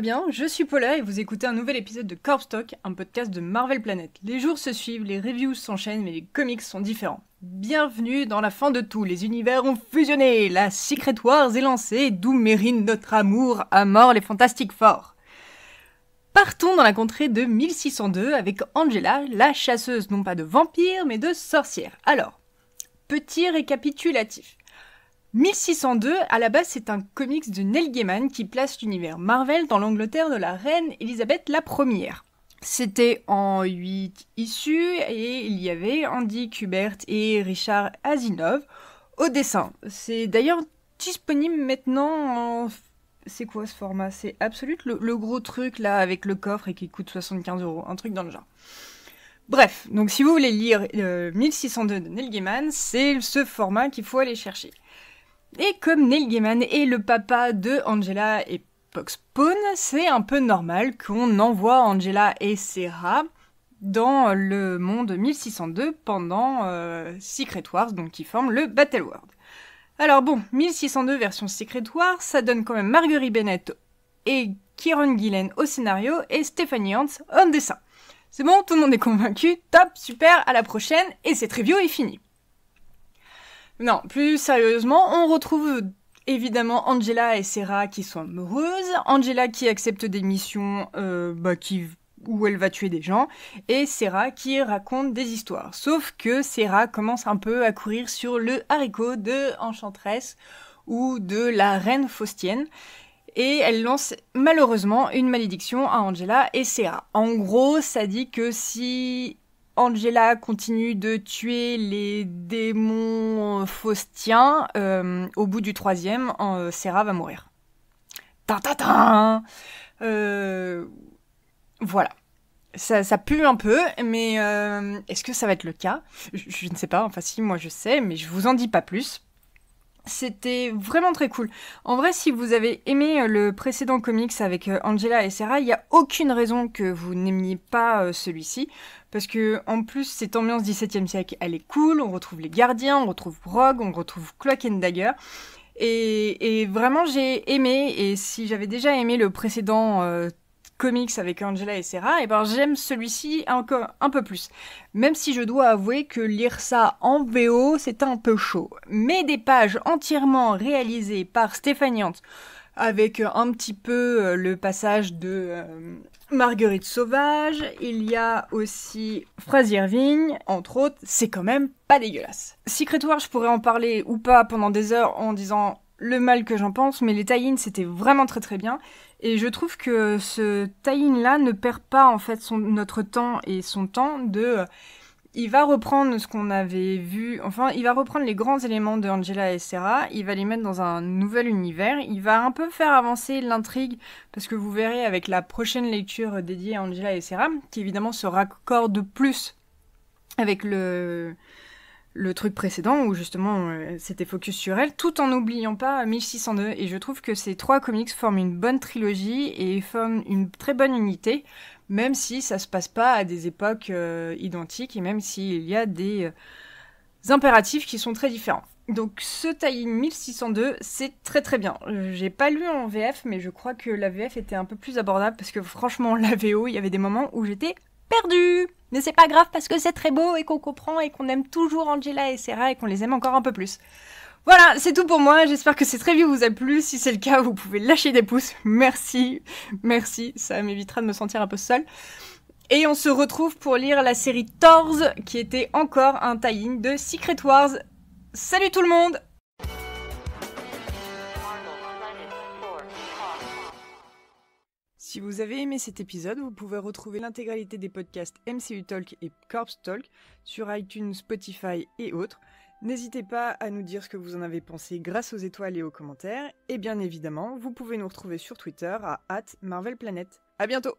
bien, je suis Paula et vous écoutez un nouvel épisode de Corpstock, un podcast de Marvel Planet. Les jours se suivent, les reviews s'enchaînent, mais les comics sont différents. Bienvenue dans la fin de tout, les univers ont fusionné, la Secret Wars est lancée, d'où mérine notre amour à mort les fantastiques forts. Partons dans la contrée de 1602 avec Angela, la chasseuse non pas de vampires mais de sorcières. Alors, petit récapitulatif. 1602, à la base, c'est un comics de Neil Gaiman qui place l'univers Marvel dans l'Angleterre de la reine Elisabeth I. C'était en 8 issues et il y avait Andy Kubert et Richard Asinov au dessin. C'est d'ailleurs disponible maintenant en... C'est quoi ce format C'est Absolute, le, gros truc là avec le coffre et qui coûte 75 euros, un truc dans le genre. Bref, donc si vous voulez lire 1602 euh, de Neil Gaiman, c'est ce format qu'il faut aller chercher. Et comme Neil Gaiman est le papa de Angela et Poxpawn, c'est un peu normal qu'on envoie Angela et Sarah dans le monde 1602 pendant euh, Secret Wars, donc qui forme le Battle World. Alors bon, 1602 version Secret Wars, ça donne quand même Marguerite Bennett et Kiran Gillen au scénario et Stephanie Hans en dessin. C'est bon, tout le monde est convaincu, top, super, à la prochaine, et cette review est finie. Non, plus sérieusement, on retrouve évidemment Angela et Sarah qui sont amoureuses, Angela qui accepte des missions euh, bah, où elle va tuer des gens, et Sarah qui raconte des histoires. Sauf que Sarah commence un peu à courir sur le haricot de Enchantress ou de la reine Faustienne, et elle lance malheureusement une malédiction à Angela et Sarah. En gros, ça dit que si Angela continue de tuer les démons euh, faustiens, euh, au bout du troisième, euh, Sarah va mourir. Euh, voilà. Ça, ça, pue un peu, mais est-ce que ça va être le cas je, je, ne sais pas. Enfin, si, moi je sais, mais je vous en dis pas plus. C'était vraiment très cool. En vrai, si vous avez aimé euh, le précédent comics avec euh, Angela et Sarah, il n'y a aucune raison que vous n'aimiez pas euh, celui-ci. Parce que, en plus, cette ambiance 17e siècle, elle est cool. On retrouve les gardiens, on retrouve Rogue, on retrouve Cloak and Dagger. Et, vraiment, j'ai aimé. Et si j'avais déjà aimé le précédent comics avec Angela et Sarah, et eh ben j'aime celui-ci encore un, peu plus. Même si je dois avouer que lire ça en VO, c'est un peu chaud. Mais des pages entièrement réalisées par Stéphanie avec un petit peu euh, le passage de euh, Marguerite Sauvage, il y a aussi Frazier Vigne, entre autres, c'est quand même pas dégueulasse. Secret War, je pourrais en parler ou pas pendant des heures en disant le mal que j'en pense, mais les tie c'était vraiment très très bien. Et je trouve que ce tie là ne perd pas en fait son, notre temps et son temps de. Il va reprendre ce qu'on avait vu, enfin, il va reprendre les grands éléments de Angela et Sarah, il va les mettre dans un nouvel univers, il va un peu faire avancer l'intrigue, parce que vous verrez avec la prochaine lecture dédiée à Angela et Sarah, qui évidemment se raccorde plus avec le, le truc précédent où justement euh, c'était focus sur elle, tout en n'oubliant pas 1602. Et je trouve que ces trois comics forment une bonne trilogie et forment une très bonne unité, même si ça se passe pas à des époques euh, identiques et même s'il y a des, euh, impératifs qui sont très différents. Donc ce tie 1602, c'est très très bien. J'ai pas lu en VF, mais je crois que la VF était un peu plus abordable parce que franchement, la VO, il y avait des moments où j'étais perdu. Mais c'est pas grave parce que c'est très beau et qu'on comprend et qu'on aime toujours Angela et Sarah et qu'on les aime encore un peu plus. Voilà, c'est tout pour moi. J'espère que cette review vous a plu. Si c'est le cas, vous pouvez lâcher des pouces. Merci, merci. Ça m'évitera de me sentir un peu seule. Et on se retrouve pour lire la série Thors, qui était encore un tie-in de Secret Wars. Salut tout le monde Si vous avez aimé cet épisode, vous pouvez retrouver l'intégralité des podcasts MCU Talk et Corpse Talk sur iTunes, Spotify et autres. N'hésitez pas à nous dire ce que vous en avez pensé grâce aux étoiles et aux commentaires. Et bien évidemment, vous pouvez nous retrouver sur Twitter à @marvelplanet. À bientôt.